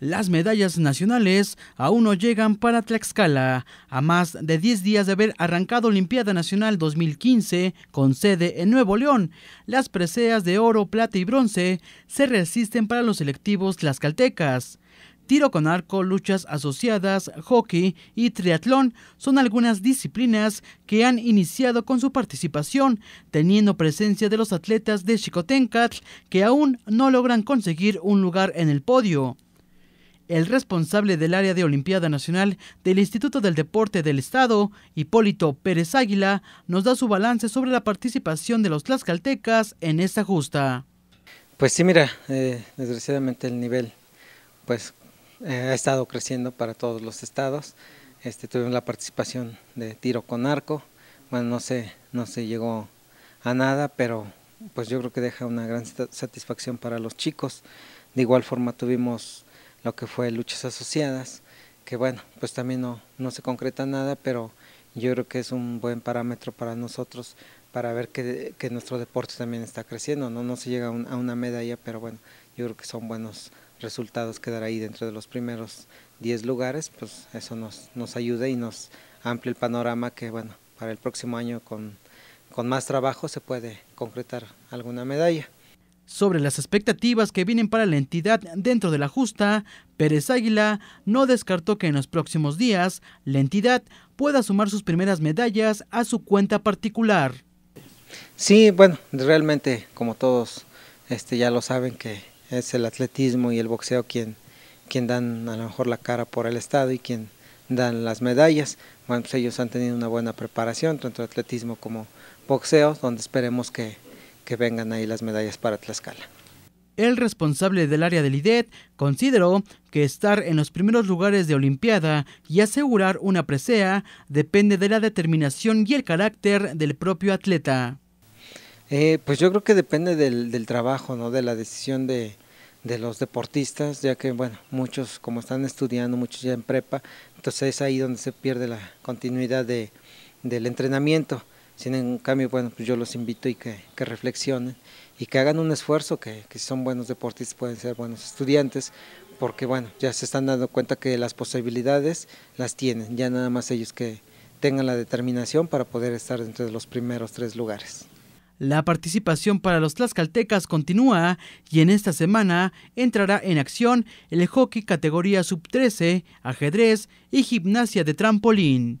Las medallas nacionales aún no llegan para Tlaxcala, a más de 10 días de haber arrancado Olimpiada Nacional 2015 con sede en Nuevo León. Las preseas de oro, plata y bronce se resisten para los selectivos tlaxcaltecas. Tiro con arco, luchas asociadas, hockey y triatlón son algunas disciplinas que han iniciado con su participación, teniendo presencia de los atletas de Chicotencatl que aún no logran conseguir un lugar en el podio. El responsable del área de Olimpiada Nacional del Instituto del Deporte del Estado, Hipólito Pérez Águila, nos da su balance sobre la participación de los tlaxcaltecas en esta justa. Pues sí, mira, eh, desgraciadamente el nivel pues eh, ha estado creciendo para todos los estados. Este, tuvimos la participación de tiro con arco, bueno, no se, no se llegó a nada, pero pues yo creo que deja una gran satisfacción para los chicos. De igual forma tuvimos lo que fue luchas asociadas, que bueno, pues también no, no se concreta nada, pero yo creo que es un buen parámetro para nosotros para ver que, nuestro deporte también está creciendo, no, no se llega a, una medalla, pero bueno, yo creo que son buenos resultados quedar ahí dentro de los primeros 10 lugares, pues eso nos, nos ayuda y nos amplia el panorama que, bueno, para el próximo año con, con más trabajo se puede concretar alguna medalla. Sobre las expectativas que vienen para la entidad dentro de la justa, Pérez Águila no descartó que en los próximos días la entidad pueda sumar sus primeras medallas a su cuenta particular. Sí, bueno, realmente como todos este, ya lo saben que es el atletismo y el boxeo quien, quien dan a lo mejor la cara por el Estado y quien dan las medallas. Bueno, pues ellos han tenido una buena preparación tanto atletismo como boxeo, donde esperemos que, que vengan ahí las medallas para Tlaxcala. El responsable del área del IDET consideró que estar en los primeros lugares de Olimpiada y asegurar una presea depende de la determinación y el carácter del propio atleta. Eh, pues yo creo que depende del, del trabajo, ¿no? de la decisión de, de los deportistas, ya que bueno, muchos como están estudiando, muchos ya en prepa, entonces es ahí donde se pierde la continuidad de, del entrenamiento. Sin en cambio, bueno, pues yo los invito y que, reflexionen y que hagan un esfuerzo, que, que si son buenos deportistas pueden ser buenos estudiantes, porque bueno, ya se están dando cuenta que las posibilidades las tienen, ya nada más ellos que tengan la determinación para poder estar dentro de los primeros tres lugares. La participación para los tlaxcaltecas continúa y en esta semana entrará en acción el hockey categoría sub-13, ajedrez y gimnasia de trampolín.